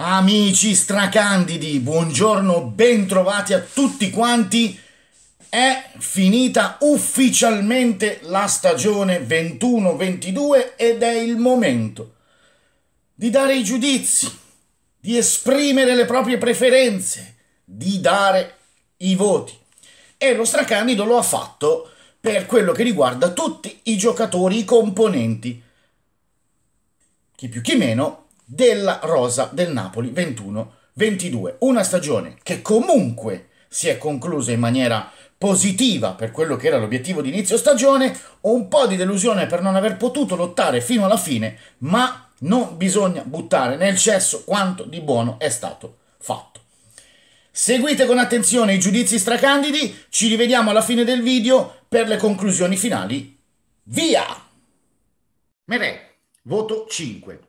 Amici stracandidi, buongiorno, bentrovati a tutti quanti. È finita ufficialmente la stagione 21-22 ed è il momento di dare i giudizi, di esprimere le proprie preferenze, di dare i voti. E lo stracandido lo ha fatto per quello che riguarda tutti i giocatori, i componenti, chi più chi meno, della rosa del Napoli 21-22. Una stagione che comunque si è conclusa in maniera positiva per quello che era l'obiettivo di inizio stagione, un po' di delusione per non aver potuto lottare fino alla fine, ma non bisogna buttare nel cesso quanto di buono è stato fatto. Seguite con attenzione i giudizi stracandidi, ci rivediamo alla fine del video per le conclusioni finali. Via! Merè, voto 5.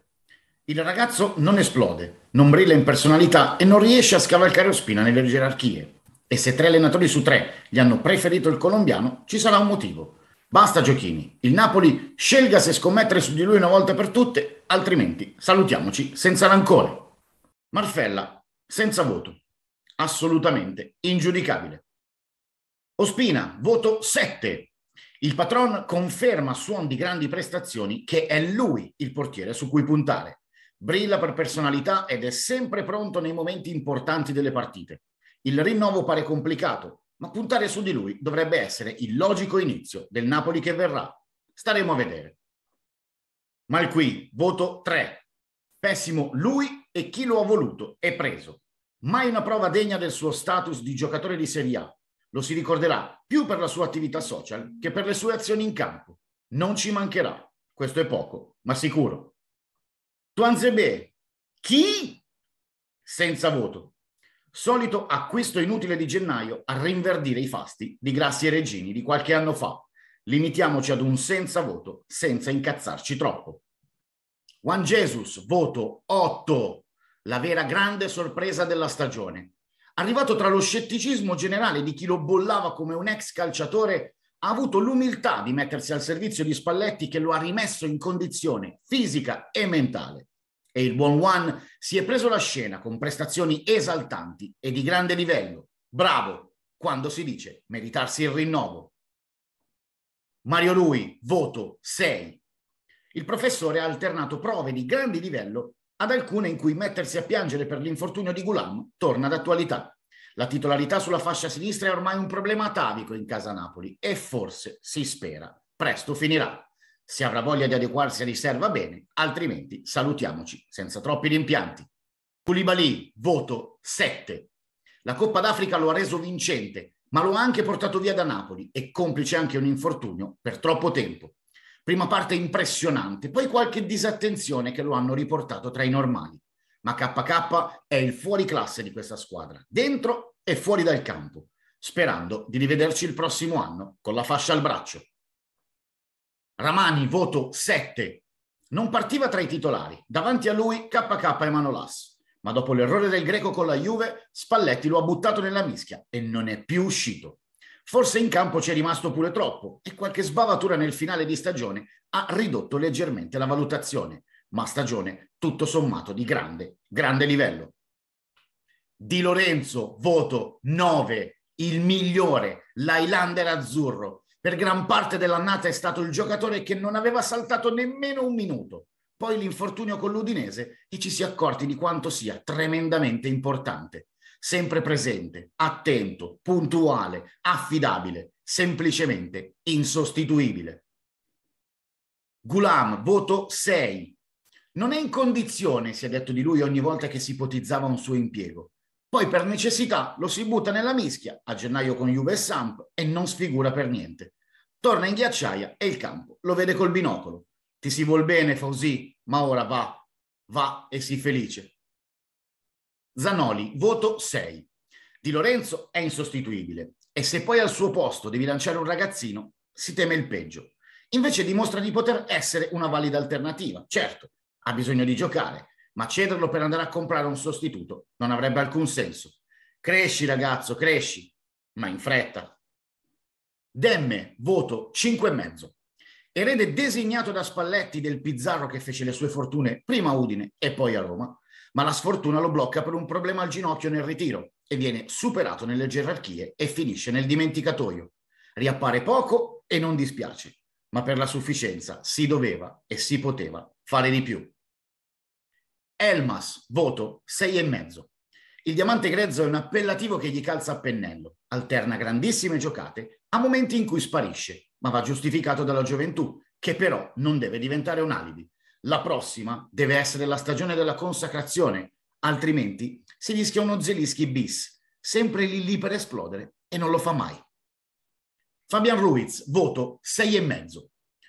Il ragazzo non esplode, non brilla in personalità e non riesce a scavalcare Ospina nelle gerarchie. E se tre allenatori su tre gli hanno preferito il colombiano, ci sarà un motivo. Basta giochini, il Napoli scelga se scommettere su di lui una volta per tutte, altrimenti salutiamoci senza rancore. Marfella, senza voto, assolutamente ingiudicabile. Ospina, voto 7. Il patron conferma a suon di grandi prestazioni che è lui il portiere su cui puntare. Brilla per personalità ed è sempre pronto nei momenti importanti delle partite. Il rinnovo pare complicato, ma puntare su di lui dovrebbe essere il logico inizio del Napoli che verrà. Staremo a vedere. Mal qui, voto 3. Pessimo lui e chi lo ha voluto e preso. Mai una prova degna del suo status di giocatore di Serie A. Lo si ricorderà più per la sua attività social che per le sue azioni in campo. Non ci mancherà. Questo è poco, ma sicuro. Tuanzebe, chi? Senza voto. Solito acquisto inutile di gennaio a rinverdire i fasti di Grassi e Regini di qualche anno fa. Limitiamoci ad un senza voto, senza incazzarci troppo. Juan Jesus, voto 8, la vera grande sorpresa della stagione. Arrivato tra lo scetticismo generale di chi lo bollava come un ex calciatore ha avuto l'umiltà di mettersi al servizio di Spalletti che lo ha rimesso in condizione fisica e mentale e il buon One si è preso la scena con prestazioni esaltanti e di grande livello. Bravo, quando si dice meritarsi il rinnovo. Mario Lui, voto 6. Il professore ha alternato prove di grande livello ad alcune in cui mettersi a piangere per l'infortunio di Gulam torna d'attualità. La titolarità sulla fascia sinistra è ormai un problema atavico in casa Napoli e forse, si spera, presto finirà. Se avrà voglia di adeguarsi a riserva bene, altrimenti salutiamoci senza troppi rimpianti. Koulibaly, voto 7. La Coppa d'Africa lo ha reso vincente, ma lo ha anche portato via da Napoli e complice anche un infortunio per troppo tempo. Prima parte impressionante, poi qualche disattenzione che lo hanno riportato tra i normali. Ma KK è il fuori classe di questa squadra, dentro e fuori dal campo, sperando di rivederci il prossimo anno con la fascia al braccio. Ramani voto 7. Non partiva tra i titolari. Davanti a lui KK e Manolas. Ma dopo l'errore del greco con la Juve, Spalletti lo ha buttato nella mischia e non è più uscito. Forse in campo ci è rimasto pure troppo e qualche sbavatura nel finale di stagione ha ridotto leggermente la valutazione, ma stagione tutto sommato di grande, grande livello. Di Lorenzo, voto 9, il migliore, l'Highlander azzurro, per gran parte dell'annata è stato il giocatore che non aveva saltato nemmeno un minuto. Poi l'infortunio con l'Udinese e ci si è accorti di quanto sia tremendamente importante. Sempre presente, attento, puntuale, affidabile, semplicemente insostituibile. Gulam, voto 6. Non è in condizione, si è detto di lui ogni volta che si ipotizzava un suo impiego, poi per necessità lo si butta nella mischia a gennaio con Juve e Samp e non sfigura per niente. Torna in ghiacciaia e il campo lo vede col binocolo. Ti si vuol bene, Fausì, ma ora va, va e sii felice. Zanoli, voto 6. Di Lorenzo è insostituibile e se poi al suo posto devi lanciare un ragazzino, si teme il peggio. Invece dimostra di poter essere una valida alternativa. Certo, ha bisogno di giocare, ma cederlo per andare a comprare un sostituto non avrebbe alcun senso. Cresci ragazzo, cresci, ma in fretta. Demme, voto 5,5. Erede designato da Spalletti del Pizzarro che fece le sue fortune prima a Udine e poi a Roma, ma la sfortuna lo blocca per un problema al ginocchio nel ritiro e viene superato nelle gerarchie e finisce nel dimenticatoio. Riappare poco e non dispiace, ma per la sufficienza si doveva e si poteva fare di più. Elmas, voto 6,5. Il diamante grezzo è un appellativo che gli calza a pennello, alterna grandissime giocate a momenti in cui sparisce, ma va giustificato dalla gioventù, che però non deve diventare un alibi. La prossima deve essere la stagione della consacrazione, altrimenti si rischia uno Zelischi bis, sempre lì lì per esplodere e non lo fa mai. Fabian Ruiz, voto 6,5.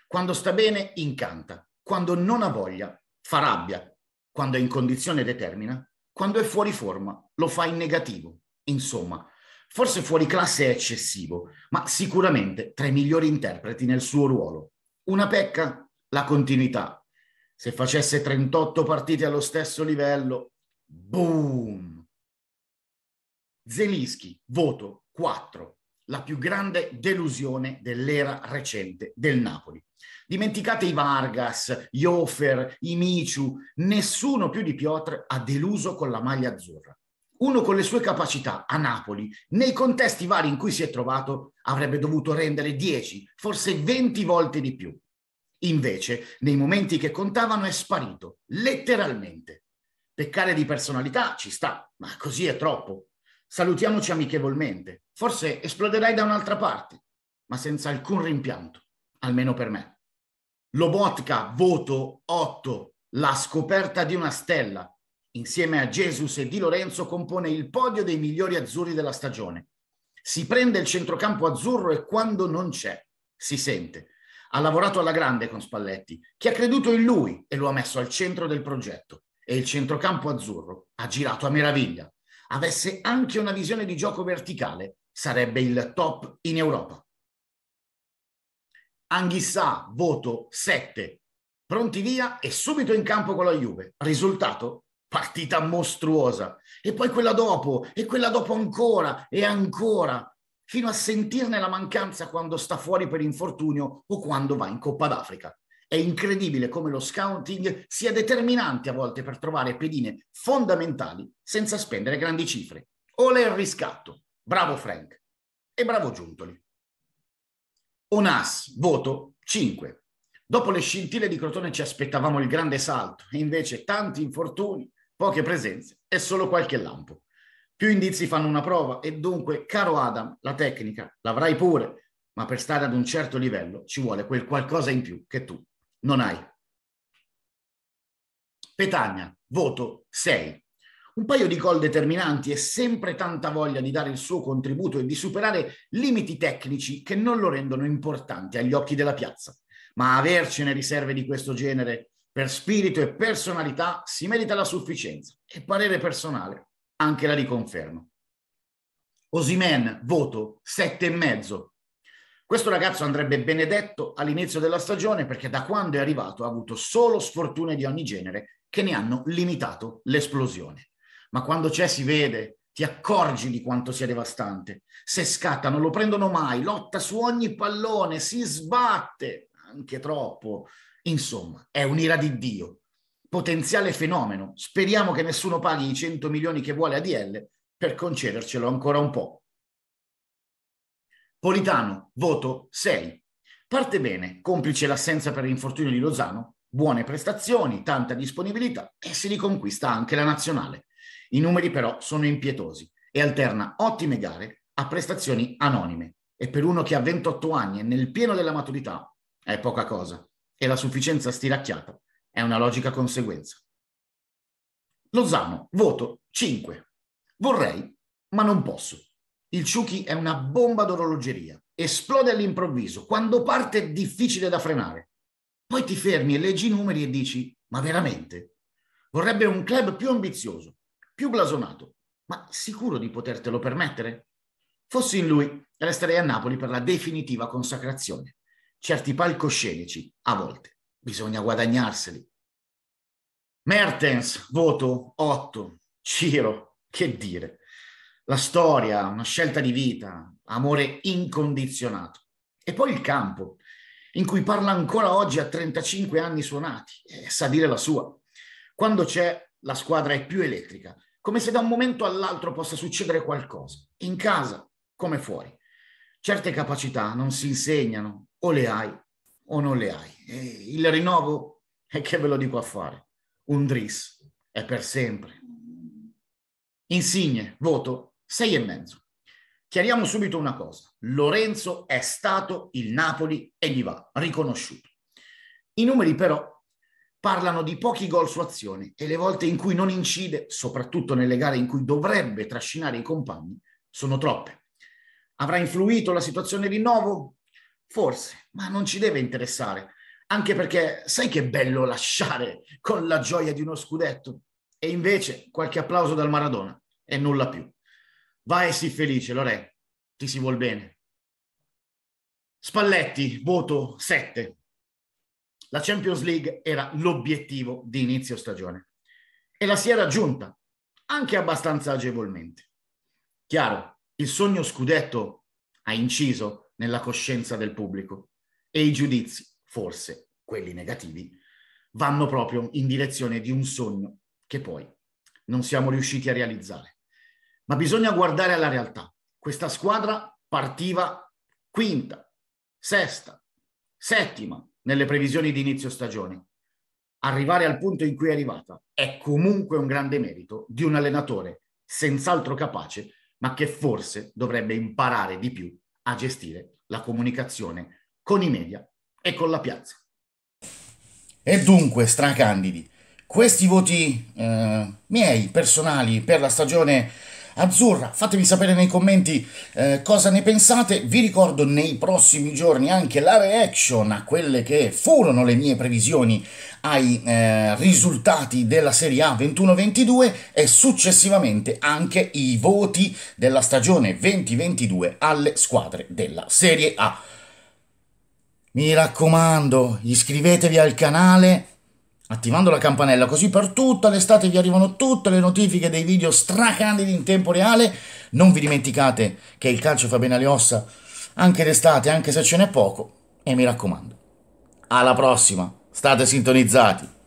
Quando sta bene, incanta. Quando non ha voglia, fa rabbia quando è in condizione determina, quando è fuori forma, lo fa in negativo. Insomma, forse fuori classe è eccessivo, ma sicuramente tra i migliori interpreti nel suo ruolo. Una pecca? La continuità. Se facesse 38 partite allo stesso livello, boom! Zelischi, voto 4, la più grande delusione dell'era recente del Napoli. Dimenticate i Vargas, gli Offer, i Michu, nessuno più di Piotr ha deluso con la maglia azzurra. Uno con le sue capacità a Napoli, nei contesti vari in cui si è trovato, avrebbe dovuto rendere 10, forse 20 volte di più. Invece, nei momenti che contavano è sparito, letteralmente. Peccare di personalità ci sta, ma così è troppo. Salutiamoci amichevolmente. Forse esploderai da un'altra parte, ma senza alcun rimpianto, almeno per me. Lobotka, voto 8, la scoperta di una stella. Insieme a Jesus e Di Lorenzo compone il podio dei migliori azzurri della stagione. Si prende il centrocampo azzurro e quando non c'è, si sente. Ha lavorato alla grande con Spalletti, che ha creduto in lui e lo ha messo al centro del progetto. E il centrocampo azzurro ha girato a meraviglia. Avesse anche una visione di gioco verticale, sarebbe il top in Europa. Anghissà, voto 7. Pronti via e subito in campo con la Juve. Risultato? Partita mostruosa. E poi quella dopo, e quella dopo ancora, e ancora, fino a sentirne la mancanza quando sta fuori per infortunio o quando va in Coppa d'Africa. È incredibile come lo scouting sia determinante a volte per trovare pedine fondamentali senza spendere grandi cifre. Ole il riscatto. Bravo Frank e bravo Giuntoli. Onas, voto 5. Dopo le scintille di Crotone ci aspettavamo il grande salto, e invece tanti infortuni, poche presenze e solo qualche lampo. Più indizi fanno una prova e dunque, caro Adam, la tecnica l'avrai pure, ma per stare ad un certo livello ci vuole quel qualcosa in più che tu non hai. Petagna, voto 6. Un paio di gol determinanti e sempre tanta voglia di dare il suo contributo e di superare limiti tecnici che non lo rendono importante agli occhi della piazza. Ma avercene riserve di questo genere per spirito e personalità si merita la sufficienza e parere personale anche la riconfermo. Osimen, voto sette e mezzo. Questo ragazzo andrebbe benedetto all'inizio della stagione perché da quando è arrivato ha avuto solo sfortune di ogni genere che ne hanno limitato l'esplosione ma quando c'è si vede, ti accorgi di quanto sia devastante. Se scatta non lo prendono mai, lotta su ogni pallone, si sbatte, anche troppo. Insomma, è un'ira di Dio. Potenziale fenomeno. Speriamo che nessuno paghi i 100 milioni che vuole ADL per concedercelo ancora un po'. Politano, voto 6. Parte bene, complice l'assenza per l'infortunio di Lozano, buone prestazioni, tanta disponibilità e si riconquista anche la nazionale. I numeri però sono impietosi e alterna ottime gare a prestazioni anonime. E per uno che ha 28 anni e nel pieno della maturità è poca cosa. E la sufficienza stiracchiata è una logica conseguenza. Lozano, voto 5. Vorrei, ma non posso. Il Ciuchi è una bomba d'orologeria. Esplode all'improvviso. Quando parte è difficile da frenare. Poi ti fermi e leggi i numeri e dici, ma veramente? Vorrebbe un club più ambizioso, più blasonato, ma sicuro di potertelo permettere? Fossi in lui, resterei a Napoli per la definitiva consacrazione. Certi palcoscenici, a volte, bisogna guadagnarseli. Mertens, voto 8. Ciro, che dire. La storia, una scelta di vita, amore incondizionato. E poi il campo, in cui parla ancora oggi a 35 anni suonati, e sa dire la sua. Quando c'è, la squadra è più elettrica, come se da un momento all'altro possa succedere qualcosa, in casa come fuori. Certe capacità non si insegnano, o le hai o non le hai. E il rinnovo è che ve lo dico a fare, un dris è per sempre. Insigne, voto sei e mezzo. Chiariamo subito una cosa, Lorenzo è stato il Napoli e gli va riconosciuto. I numeri però parlano di pochi gol su azione e le volte in cui non incide, soprattutto nelle gare in cui dovrebbe trascinare i compagni, sono troppe. Avrà influito la situazione rinnovo? Forse, ma non ci deve interessare, anche perché sai che bello lasciare con la gioia di uno scudetto e invece qualche applauso dal Maradona e nulla più. Vai e sii felice, Lore, ti si vuol bene. Spalletti, voto 7. La Champions League era l'obiettivo di inizio stagione e la si è raggiunta anche abbastanza agevolmente. Chiaro, il sogno scudetto ha inciso nella coscienza del pubblico e i giudizi, forse quelli negativi, vanno proprio in direzione di un sogno che poi non siamo riusciti a realizzare. Ma bisogna guardare alla realtà. Questa squadra partiva quinta, sesta, settima, nelle previsioni di inizio stagione. Arrivare al punto in cui è arrivata è comunque un grande merito di un allenatore senz'altro capace, ma che forse dovrebbe imparare di più a gestire la comunicazione con i media e con la piazza. E dunque, stracandidi, questi voti eh, miei personali per la stagione azzurra. Fatemi sapere nei commenti eh, cosa ne pensate. Vi ricordo nei prossimi giorni anche la reaction a quelle che furono le mie previsioni ai eh, risultati della Serie A 21-22 e successivamente anche i voti della stagione 2022 alle squadre della Serie A. Mi raccomando, iscrivetevi al canale attivando la campanella, così per tutta l'estate vi arrivano tutte le notifiche dei video stracandidi in tempo reale. Non vi dimenticate che il calcio fa bene alle ossa anche d'estate, anche se ce n'è poco. E mi raccomando, alla prossima, state sintonizzati.